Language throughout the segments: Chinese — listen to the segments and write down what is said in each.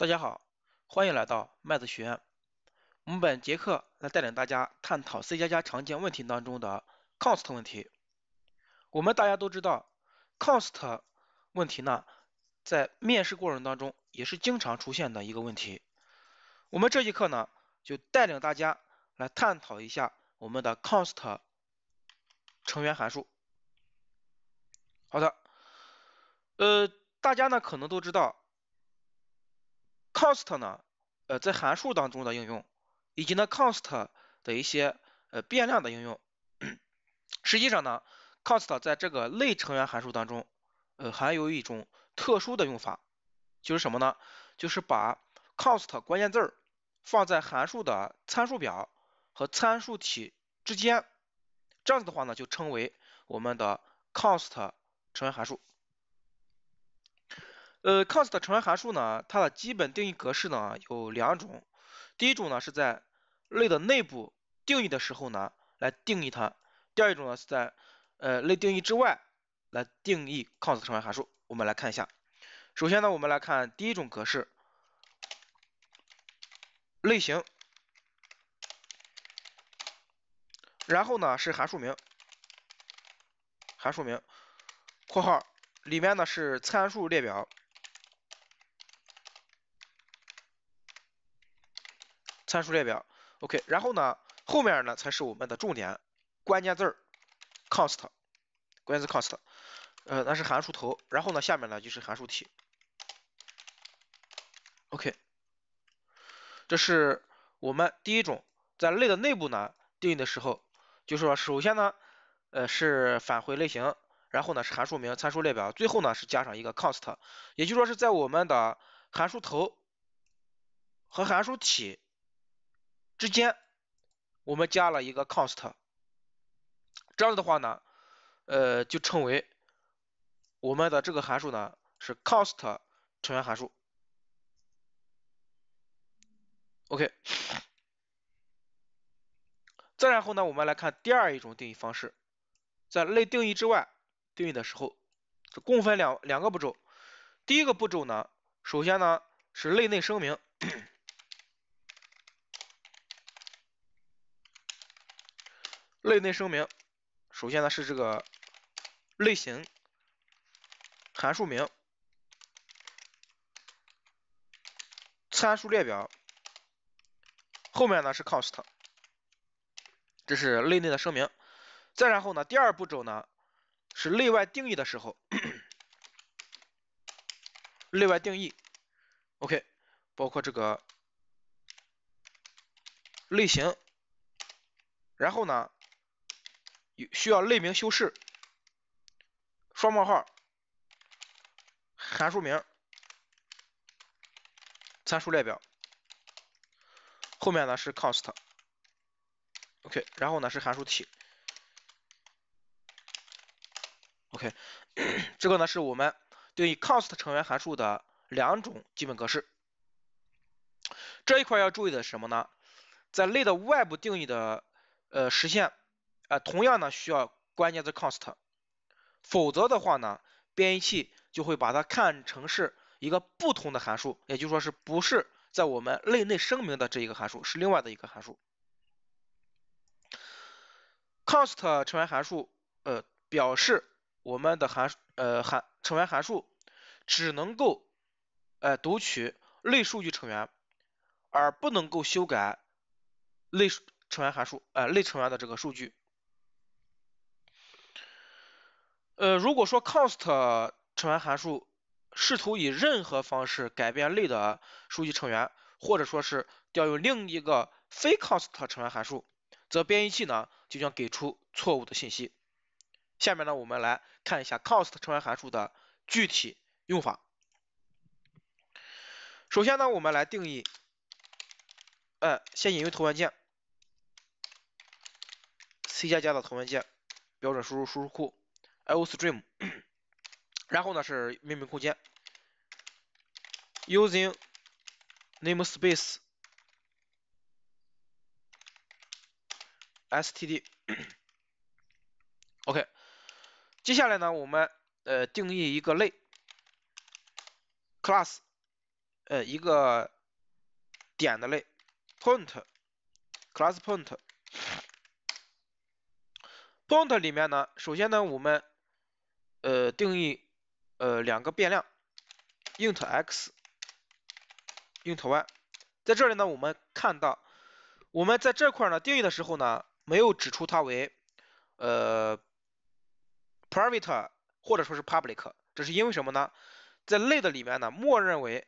大家好，欢迎来到麦子学院。我们本节课来带领大家探讨 C 加加常见问题当中的 const 问题。我们大家都知道，const 问题呢，在面试过程当中也是经常出现的一个问题。我们这节课呢，就带领大家来探讨一下我们的 const 成员函数。好的，呃，大家呢可能都知道。const 呢，呃，在函数当中的应用，以及呢 const 的一些呃变量的应用，实际上呢，const 在这个类成员函数当中，呃，还有一种特殊的用法，就是什么呢？就是把 const 关键字儿放在函数的参数表和参数体之间，这样子的话呢，就称为我们的 const 成员函数。呃，const 成员函数呢，它的基本定义格式呢有两种。第一种呢是在类的内部定义的时候呢来定义它；第二种呢是在呃类定义之外来定义 const 成员函数。我们来看一下。首先呢，我们来看第一种格式，类型，然后呢是函数名，函数名，括号里面呢是参数列表。参数列表，OK，然后呢，后面呢才是我们的重点，关键字 const，关键字 const，呃，那是函数头，然后呢，下面呢就是函数体，OK，这是我们第一种在类的内部呢定义的时候，就是说首先呢，呃，是返回类型，然后呢是函数名，参数列表，最后呢是加上一个 const，也就是说是在我们的函数头和函数体。之间，我们加了一个 const，这样子的话呢，呃，就称为我们的这个函数呢是 const 成员函数。OK，再然后呢，我们来看第二一种定义方式，在类定义之外定义的时候，这共分两两个步骤。第一个步骤呢，首先呢是类内声明。类内声明，首先呢是这个类型、函数名、参数列表，后面呢是 const，这是类内的声明。再然后呢，第二步骤呢是内外定义的时候，内外定义，OK，包括这个类型，然后呢。需要类名修饰，双冒号，函数名，参数列表，后面呢是 const，OK，然后呢是函数体，OK，这个呢是我们定义 const 成员函数的两种基本格式，这一块要注意的什么呢？在类的外部定义的呃实现。啊，同样呢，需要关键字 const，否则的话呢，编译器就会把它看成是一个不同的函数，也就是说，是不是在我们类内声明的这一个函数，是另外的一个函数。const 成员函数，呃，表示我们的函数，呃，函成员函数只能够，呃，读取类数据成员，而不能够修改类成员函数，呃，类成员的这个数据。呃，如果说 const 成员函数试图以任何方式改变类的数据成员，或者说是调用另一个非 const 成员函数，则编译器呢就将给出错误的信息。下面呢，我们来看一下 const 成员函数的具体用法。首先呢，我们来定义，呃，先引用头文件，C 加加的头文件标准输入输出库。IO stream，然后呢是命名空间，using namespace std。OK，接下来呢我们呃定义一个类，class 呃一个点的类 Point，class Point。Point 里面呢，首先呢我们呃，定义呃两个变量，int x，int y。在这里呢，我们看到，我们在这块呢定义的时候呢，没有指出它为呃 private 或者说是 public，这是因为什么呢？在类的里面呢，默认为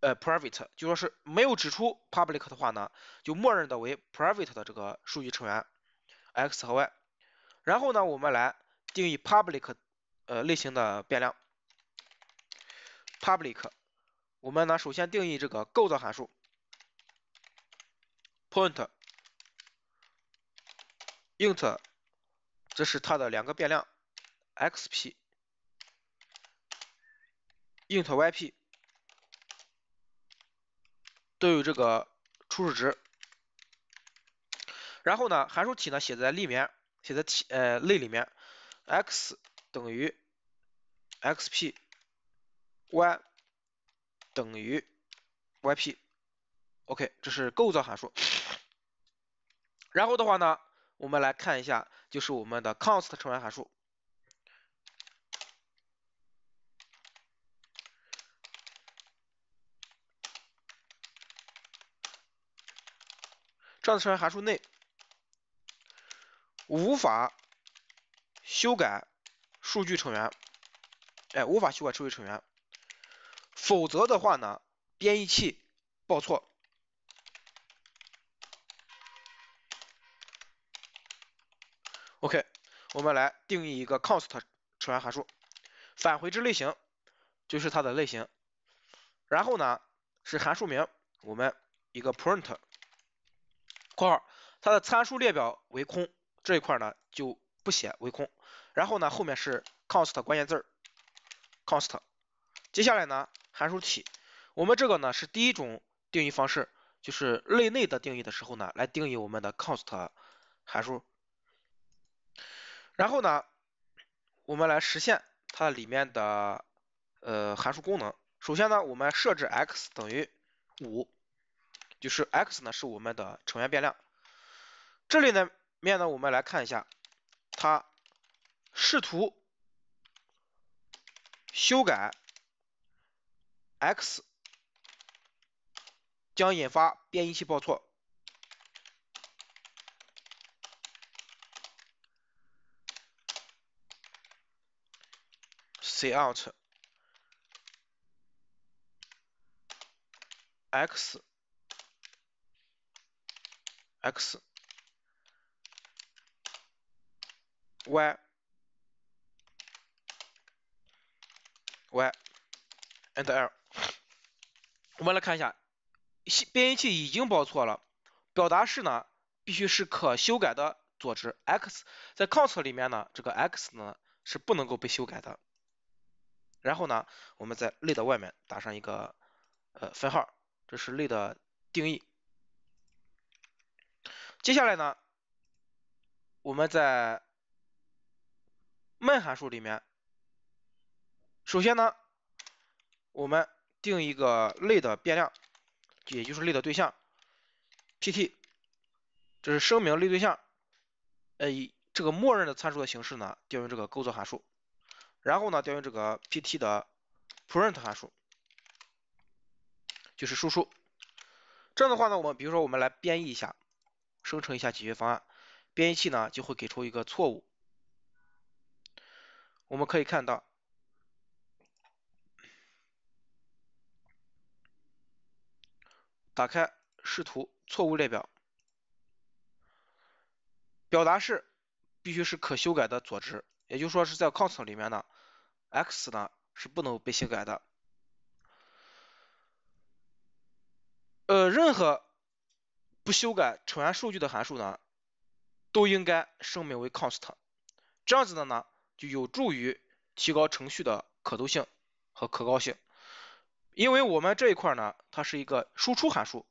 呃 private，就说是没有指出 public 的话呢，就默认的为 private 的这个数据成员 x 和 y。然后呢，我们来。定义 public 呃类型的变量 public，我们呢首先定义这个构造函数 point int 这是它的两个变量 x p int y p 都有这个初始值，然后呢函数体呢写在里面，写在体呃类里面。x 等于 x p，y 等于 y p，OK，这是构造函数。然后的话呢，我们来看一下，就是我们的 const 成员函数。这样的成员函数内无法。修改数据成员，哎，无法修改数据成员，否则的话呢，编译器报错。OK，我们来定义一个 const 成员函数，返回值类型就是它的类型，然后呢是函数名，我们一个 print，括号，它的参数列表为空，这一块呢就不写为空。然后呢，后面是 const 关键字，const，接下来呢，函数体，我们这个呢是第一种定义方式，就是类内的定义的时候呢，来定义我们的 const 函数。然后呢，我们来实现它里面的呃函数功能。首先呢，我们设置 x 等于五，就是 x 呢是我们的成员变量。这里呢面呢，我们来看一下它。试图修改 x，将引发编译器报错。C out x x y y and l，我们来看一下，编译器已经报错了，表达式呢必须是可修改的左值，x 在 const 里面呢，这个 x 呢是不能够被修改的，然后呢我们在类的外面打上一个呃分号，这是类的定义，接下来呢我们在 main 函数里面。首先呢，我们定一个类的变量，也就是类的对象，pt，这是声明类对象，呃，以这个默认的参数的形式呢，调用这个构造函数，然后呢调用这个 pt 的 print 函数，就是输出。这样的话呢，我们比如说我们来编译一下，生成一下解决方案，编译器呢就会给出一个错误，我们可以看到。打开视图错误列表。表达式必须是可修改的左值，也就是说是在 const 里面呢，x 呢是不能被修改的。呃，任何不修改成员数据的函数呢，都应该声明为 const。这样子的呢，就有助于提高程序的可读性和可靠性。因为我们这一块呢，它是一个输出函数，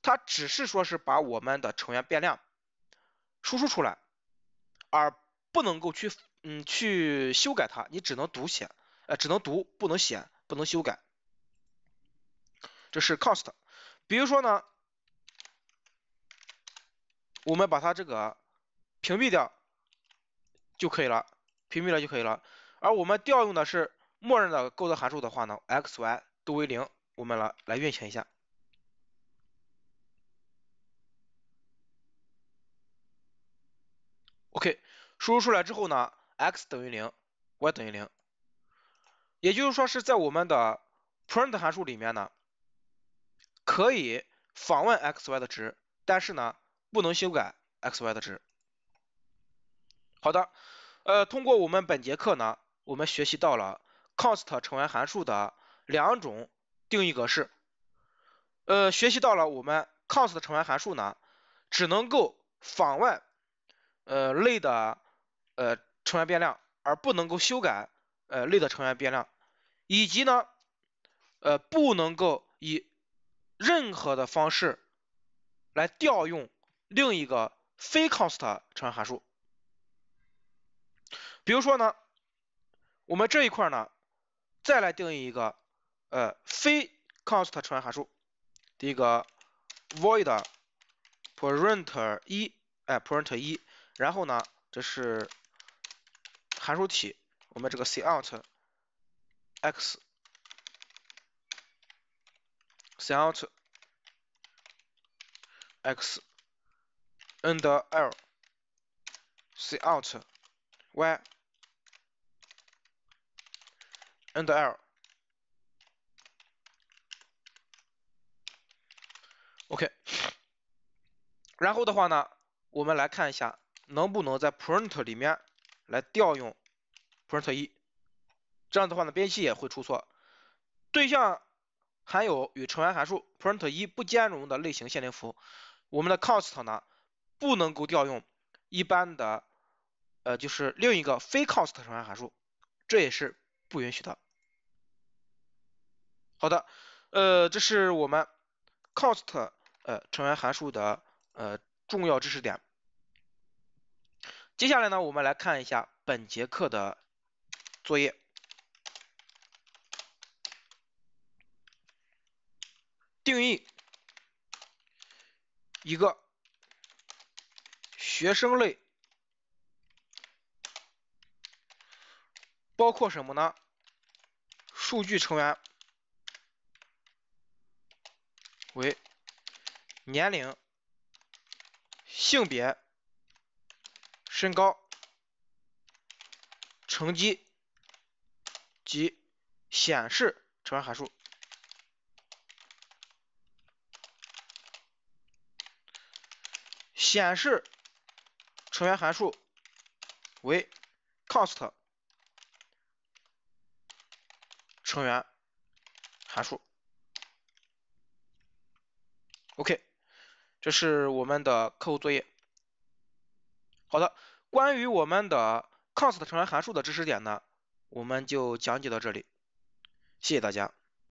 它只是说是把我们的成员变量输出出来，而不能够去嗯去修改它，你只能读写，呃只能读不能写不能修改，这是 const。比如说呢，我们把它这个屏蔽掉就可以了，屏蔽了就可以了。而我们调用的是默认的构造函数的话呢，x y。都为零，我们来来运行一下。OK，输入出来之后呢，x 等于零，y 等于零，也就是说是在我们的 print 函数里面呢，可以访问 x、y 的值，但是呢，不能修改 x、y 的值。好的，呃，通过我们本节课呢，我们学习到了 const 成员函数的。两种定义格式，呃，学习到了我们 const 成员函数呢，只能够访问呃类的呃成员变量，而不能够修改呃类的成员变量，以及呢呃不能够以任何的方式来调用另一个非 const 成员函数。比如说呢，我们这一块呢再来定义一个。呃，非 const 传函数，第一个 void print 一，哎，print 一，然后呢，这是函数体，我们这个 cout x，cout x，endl，cout y，endl。OK，然后的话呢，我们来看一下能不能在 print 里面来调用 print 一，这样的话呢编译也会出错，对象含有与成员函数 print 一不兼容的类型限定符，我们的 const 呢不能够调用一般的呃就是另一个非 const 成员函数，这也是不允许的。好的，呃这是我们 const 呃，成员函数的呃重要知识点。接下来呢，我们来看一下本节课的作业。定义一个学生类，包括什么呢？数据成员为。年龄、性别、身高、成绩及显示成员函数，显示成员函数为 cost 成员函数。OK。这是我们的课后作业。好的，关于我们的 const 成员函数的知识点呢，我们就讲解到这里。谢谢大家。